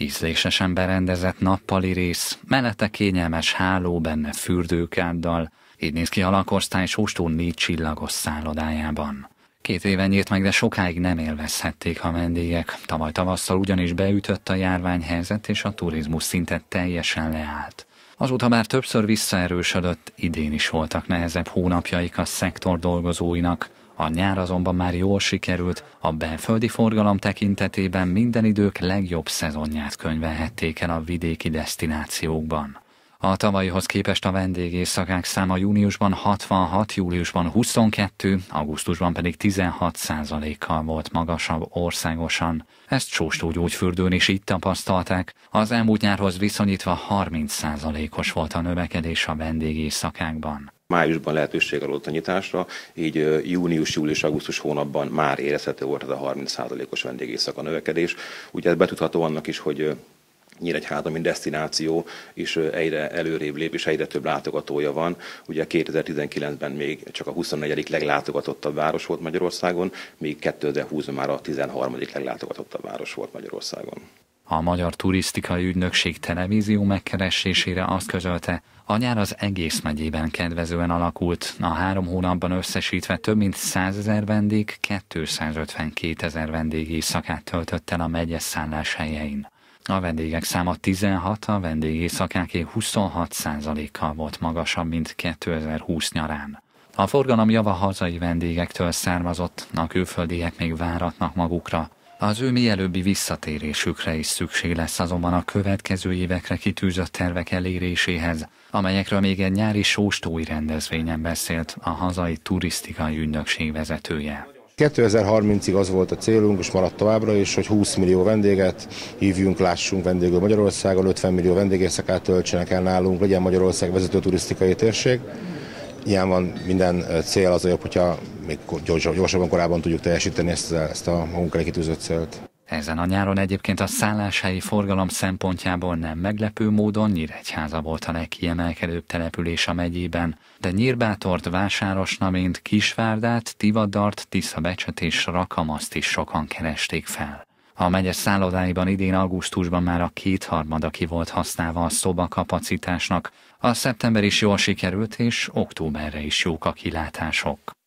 Ízlésesen berendezett nappali rész, mellette kényelmes háló benne fürdőkáddal, így néz ki a lakosztály Sóstó négy csillagos szállodájában. Két éve nyílt meg, de sokáig nem élvezhették a vendégek. Tavaly tavasszal ugyanis beütött a járványhelyzet, és a turizmus szinte teljesen leállt. Azóta már többször visszaerősödött, idén is voltak nehezebb hónapjaik a szektor dolgozóinak. A nyár azonban már jól sikerült, a belföldi forgalom tekintetében minden idők legjobb szezonját könyvelhették el a vidéki destinációkban. A tavalyihoz képest a vendégészakák száma júniusban 66, júliusban 22, augusztusban pedig 16 kal volt magasabb országosan. Ezt gyógyfürdőn is itt tapasztalták. Az elmúlt nyárhoz viszonyítva 30 os volt a növekedés a vendégészakákban. Májusban lehetőség adott a nyitásra, így június, július, augusztus hónapban már érezhető volt ez a 30%-os vendégészaka növekedés. Ugye ez betudható annak is, hogy Nyíregyháza, mint destináció is egyre előrébb lép, és egyre több látogatója van. Ugye 2019-ben még csak a 24. leglátogatottabb város volt Magyarországon, míg 2020-ban már a 13. leglátogatottabb város volt Magyarországon. A Magyar Turisztikai Ügynökség televízió megkeresésére azt közölte, a nyár az egész megyében kedvezően alakult, a három hónapban összesítve több mint 100 ezer vendég 252 ezer vendég éjszakát töltött el a megyes szállás helyein. A vendégek száma 16, a éjszakáké 26 kal volt magasabb, mint 2020 nyarán. A forgalom java hazai vendégektől származott, a külföldiek még váratnak magukra, az ő mielőbbi visszatérésükre is szükség lesz azonban a következő évekre kitűzött tervek eléréséhez, amelyekről még egy nyári sóstói rendezvényen beszélt a hazai turisztikai ügynökség vezetője. 2030-ig az volt a célunk, és maradt továbbra is, hogy 20 millió vendéget hívjunk, lássunk vendégül Magyarországon, 50 millió vendégészakát töltsenek el nálunk, legyen Magyarország vezető turisztikai térség. Ilyen van minden cél, az jobb, hogyha még gyorsabban, korábban tudjuk teljesíteni ezt, ezt a magunkra kitűzött célt. Ezen a nyáron egyébként a szálláshelyi forgalom szempontjából nem meglepő módon Nyíregyháza volt a legkiemelkedőbb település a megyében, de Nyírbátort, Vásárosna, mint Kisvárdát, Tivadart, Tiszabecset és Rakamaszt is sokan keresték fel. A megye szállodáiban idén augusztusban már a kétharmada ki volt használva a szobakapacitásnak, a szeptember is jól sikerült, és októberre is jók a kilátások.